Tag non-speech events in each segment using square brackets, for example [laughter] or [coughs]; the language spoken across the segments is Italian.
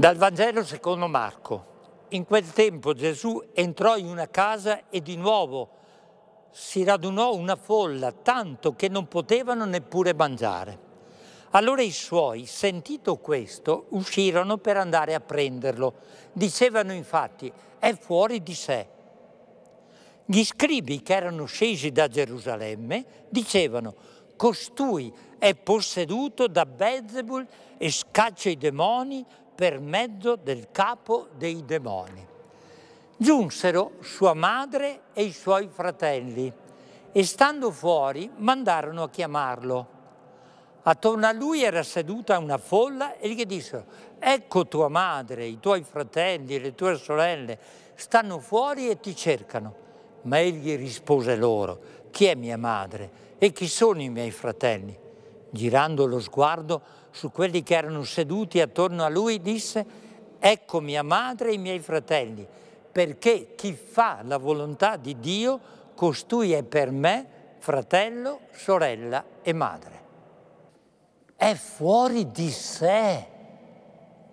Dal Vangelo secondo Marco. In quel tempo Gesù entrò in una casa e di nuovo si radunò una folla tanto che non potevano neppure mangiare. Allora i suoi, sentito questo, uscirono per andare a prenderlo. Dicevano infatti, è fuori di sé. Gli scribi che erano scesi da Gerusalemme dicevano, costui è posseduto da Bezebul e scaccia i demoni per mezzo del capo dei demoni. Giunsero sua madre e i suoi fratelli e stando fuori mandarono a chiamarlo. Attorno a lui era seduta una folla e gli dissero, ecco tua madre, i tuoi fratelli, le tue sorelle, stanno fuori e ti cercano. Ma egli rispose loro, chi è mia madre e chi sono i miei fratelli? girando lo sguardo su quelli che erano seduti attorno a lui, disse, ecco mia madre e i miei fratelli, perché chi fa la volontà di Dio, costui è per me fratello, sorella e madre. È fuori di sé,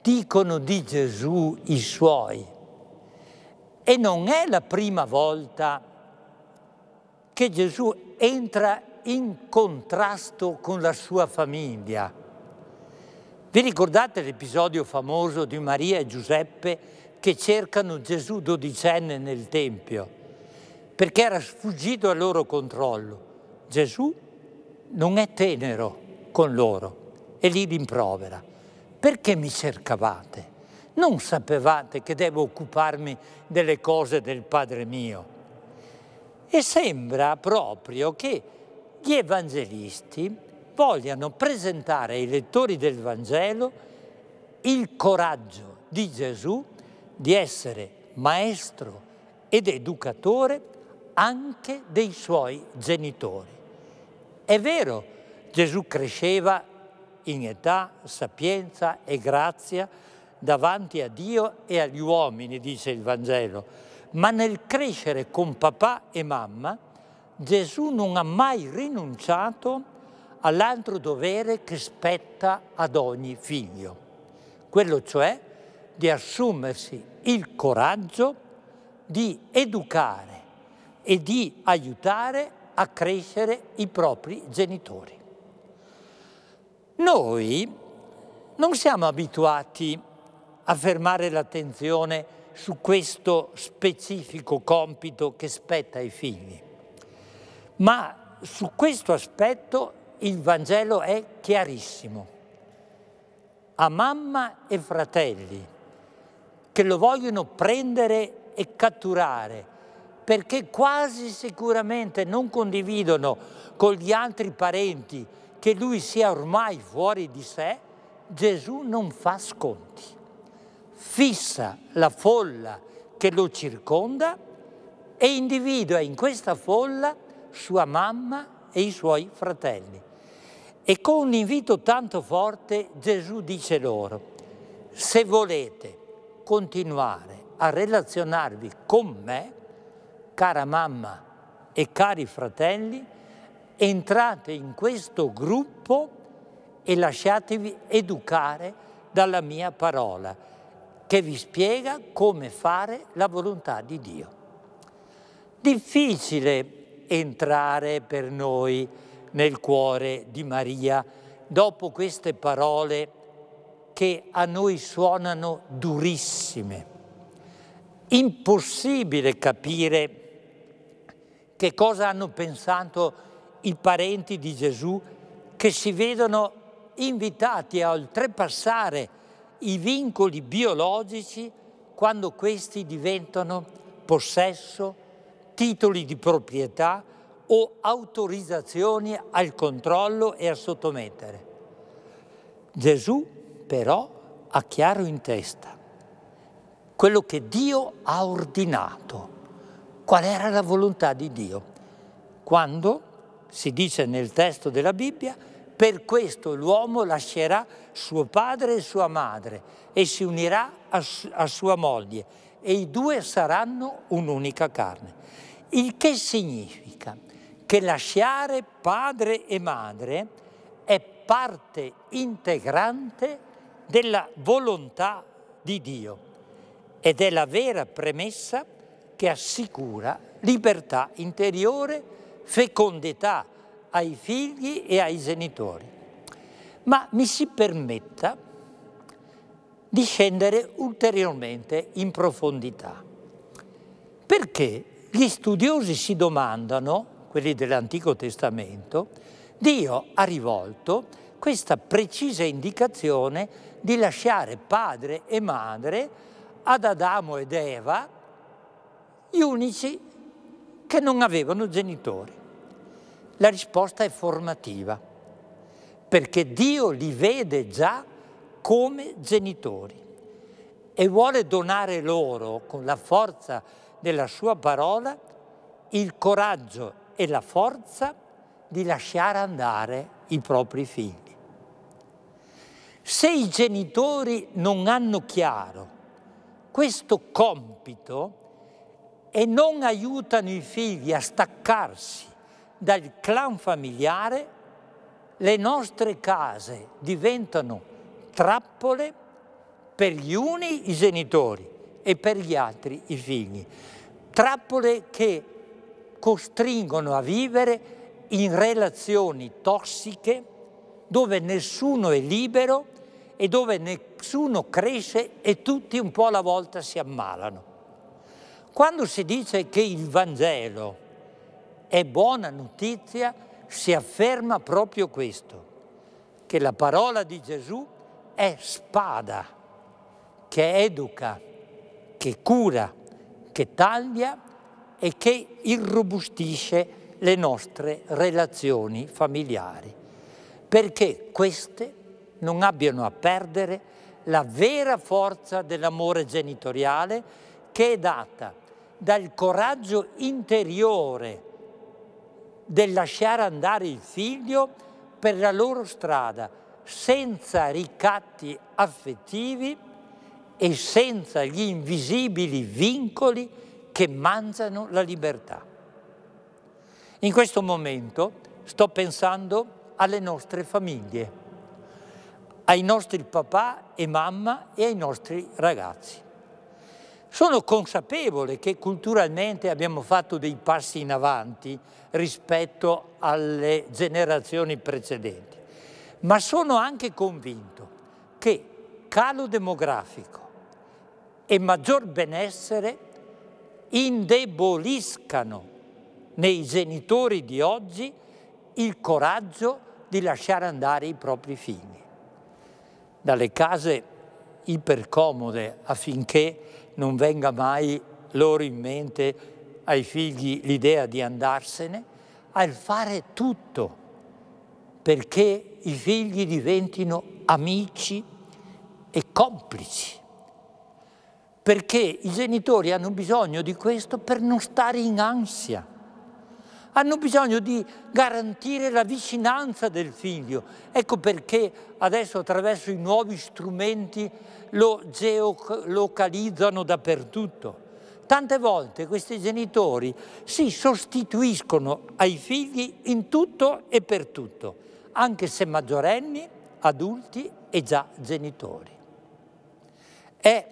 dicono di Gesù i suoi. E non è la prima volta che Gesù entra in contrasto con la sua famiglia. Vi ricordate l'episodio famoso di Maria e Giuseppe che cercano Gesù dodicenne nel Tempio perché era sfuggito al loro controllo. Gesù non è tenero con loro e li rimprovera. Perché mi cercavate? Non sapevate che devo occuparmi delle cose del Padre mio. E sembra proprio che gli evangelisti vogliano presentare ai lettori del Vangelo il coraggio di Gesù di essere maestro ed educatore anche dei suoi genitori. È vero, Gesù cresceva in età, sapienza e grazia davanti a Dio e agli uomini, dice il Vangelo, ma nel crescere con papà e mamma Gesù non ha mai rinunciato all'altro dovere che spetta ad ogni figlio, quello cioè di assumersi il coraggio di educare e di aiutare a crescere i propri genitori. Noi non siamo abituati a fermare l'attenzione su questo specifico compito che spetta ai figli. Ma su questo aspetto il Vangelo è chiarissimo. A mamma e fratelli che lo vogliono prendere e catturare, perché quasi sicuramente non condividono con gli altri parenti che lui sia ormai fuori di sé, Gesù non fa sconti. Fissa la folla che lo circonda e individua in questa folla sua mamma e i suoi fratelli. E con un invito tanto forte Gesù dice loro, se volete continuare a relazionarvi con me, cara mamma e cari fratelli, entrate in questo gruppo e lasciatevi educare dalla mia parola, che vi spiega come fare la volontà di Dio. Difficile entrare per noi nel cuore di Maria. Dopo queste parole che a noi suonano durissime, impossibile capire che cosa hanno pensato i parenti di Gesù che si vedono invitati a oltrepassare i vincoli biologici quando questi diventano possesso titoli di proprietà o autorizzazioni al controllo e a sottomettere. Gesù però ha chiaro in testa quello che Dio ha ordinato. Qual era la volontà di Dio? Quando, si dice nel testo della Bibbia, per questo l'uomo lascerà suo padre e sua madre e si unirà a, su a sua moglie e i due saranno un'unica carne. Il che significa che lasciare padre e madre è parte integrante della volontà di Dio ed è la vera premessa che assicura libertà interiore, fecondità ai figli e ai genitori. Ma mi si permetta di scendere ulteriormente in profondità. Perché gli studiosi si domandano, quelli dell'Antico Testamento, Dio ha rivolto questa precisa indicazione di lasciare padre e madre ad Adamo ed Eva, gli unici che non avevano genitori. La risposta è formativa, perché Dio li vede già come genitori e vuole donare loro, con la forza della sua parola, il coraggio e la forza di lasciare andare i propri figli. Se i genitori non hanno chiaro questo compito e non aiutano i figli a staccarsi dal clan familiare, le nostre case diventano trappole per gli uni i genitori e per gli altri i figli. Trappole che costringono a vivere in relazioni tossiche dove nessuno è libero e dove nessuno cresce e tutti un po' alla volta si ammalano. Quando si dice che il Vangelo è buona notizia, si afferma proprio questo, che la parola di Gesù è spada che educa, che cura, che taglia e che irrobustisce le nostre relazioni familiari, perché queste non abbiano a perdere la vera forza dell'amore genitoriale che è data dal coraggio interiore del lasciare andare il figlio per la loro strada, senza ricatti affettivi e senza gli invisibili vincoli che mangiano la libertà. In questo momento sto pensando alle nostre famiglie, ai nostri papà e mamma e ai nostri ragazzi. Sono consapevole che culturalmente abbiamo fatto dei passi in avanti rispetto alle generazioni precedenti ma sono anche convinto che calo demografico e maggior benessere indeboliscano nei genitori di oggi il coraggio di lasciare andare i propri figli. Dalle case ipercomode affinché non venga mai loro in mente ai figli l'idea di andarsene, al fare tutto perché i figli diventino amici e complici. Perché i genitori hanno bisogno di questo per non stare in ansia. Hanno bisogno di garantire la vicinanza del figlio. Ecco perché adesso attraverso i nuovi strumenti lo geolocalizzano dappertutto. Tante volte questi genitori si sostituiscono ai figli in tutto e per tutto anche se maggiorenni, adulti e già genitori. E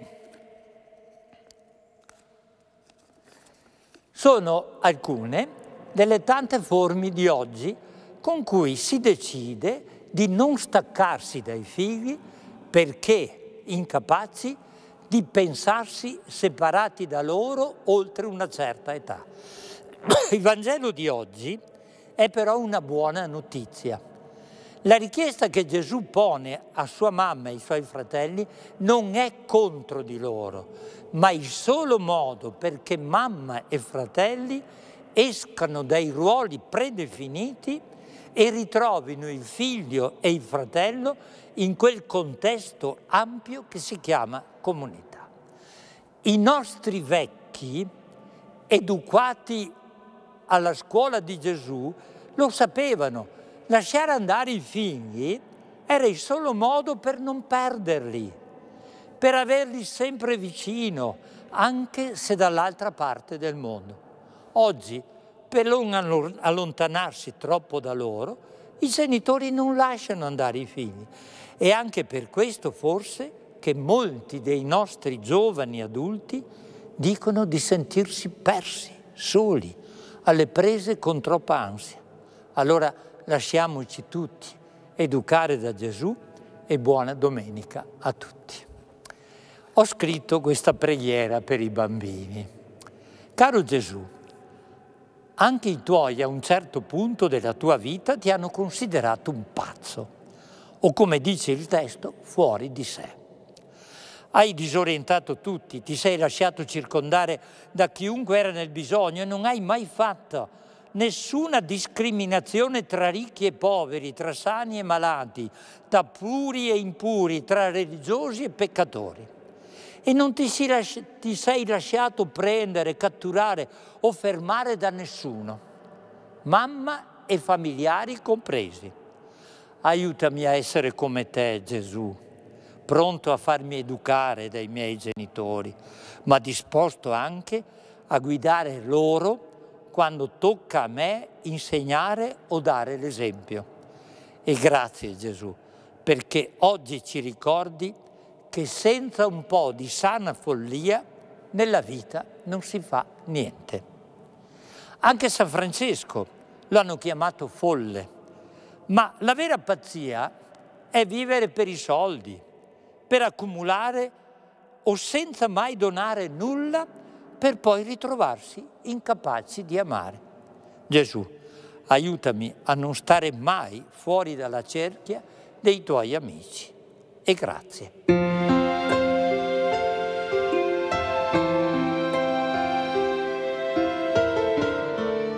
sono alcune delle tante forme di oggi con cui si decide di non staccarsi dai figli perché incapaci di pensarsi separati da loro oltre una certa età. [coughs] Il Vangelo di oggi è però una buona notizia la richiesta che Gesù pone a sua mamma e ai suoi fratelli non è contro di loro, ma il solo modo perché mamma e fratelli escano dai ruoli predefiniti e ritrovino il figlio e il fratello in quel contesto ampio che si chiama comunità. I nostri vecchi, educati alla scuola di Gesù, lo sapevano, Lasciare andare i figli era il solo modo per non perderli, per averli sempre vicino, anche se dall'altra parte del mondo. Oggi, per non allontanarsi troppo da loro, i genitori non lasciano andare i figli. E anche per questo forse che molti dei nostri giovani adulti dicono di sentirsi persi, soli, alle prese con troppa ansia. Allora lasciamoci tutti educare da Gesù e buona domenica a tutti. Ho scritto questa preghiera per i bambini. Caro Gesù, anche i tuoi a un certo punto della tua vita ti hanno considerato un pazzo o come dice il testo, fuori di sé. Hai disorientato tutti, ti sei lasciato circondare da chiunque era nel bisogno e non hai mai fatto nessuna discriminazione tra ricchi e poveri, tra sani e malati, tra puri e impuri, tra religiosi e peccatori. E non ti, ti sei lasciato prendere, catturare o fermare da nessuno, mamma e familiari compresi. Aiutami a essere come te, Gesù pronto a farmi educare dai miei genitori, ma disposto anche a guidare loro quando tocca a me insegnare o dare l'esempio. E grazie Gesù, perché oggi ci ricordi che senza un po' di sana follia nella vita non si fa niente. Anche San Francesco lo hanno chiamato folle, ma la vera pazzia è vivere per i soldi, per accumulare o senza mai donare nulla per poi ritrovarsi incapaci di amare. Gesù, aiutami a non stare mai fuori dalla cerchia dei tuoi amici. E grazie.